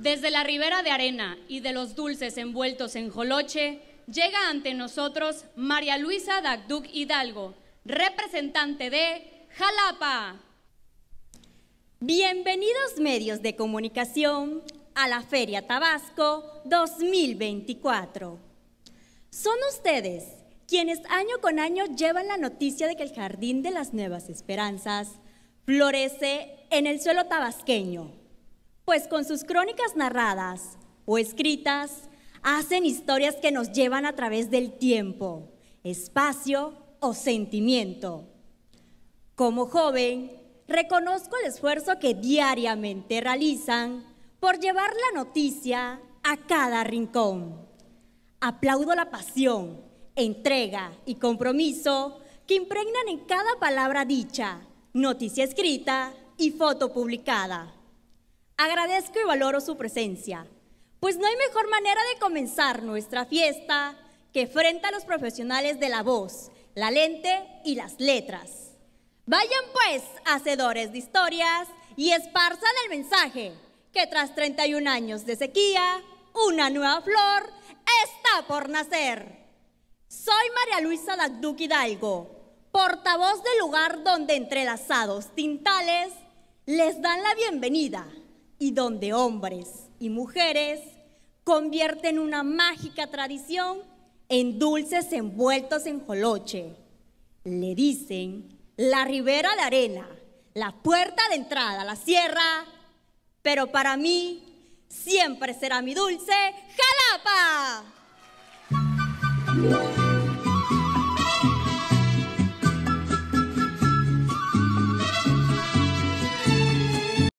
Desde la ribera de arena y de los dulces envueltos en joloche, llega ante nosotros María Luisa Dagduc Hidalgo, representante de Jalapa. Bienvenidos medios de comunicación a la Feria Tabasco 2024. Son ustedes quienes año con año llevan la noticia de que el Jardín de las Nuevas Esperanzas florece en el suelo tabasqueño pues con sus crónicas narradas o escritas, hacen historias que nos llevan a través del tiempo, espacio o sentimiento. Como joven, reconozco el esfuerzo que diariamente realizan por llevar la noticia a cada rincón. Aplaudo la pasión, entrega y compromiso que impregnan en cada palabra dicha, noticia escrita y foto publicada. Agradezco y valoro su presencia, pues no hay mejor manera de comenzar nuestra fiesta que frente a los profesionales de la voz, la lente y las letras. Vayan pues, hacedores de historias, y esparzan el mensaje que tras 31 años de sequía, una nueva flor está por nacer. Soy María Luisa Dagduc Hidalgo, portavoz del lugar donde entrelazados tintales les dan la bienvenida y donde hombres y mujeres convierten una mágica tradición en dulces envueltos en joloche. Le dicen la ribera de arena, la puerta de entrada, a la sierra, pero para mí siempre será mi dulce Jalapa.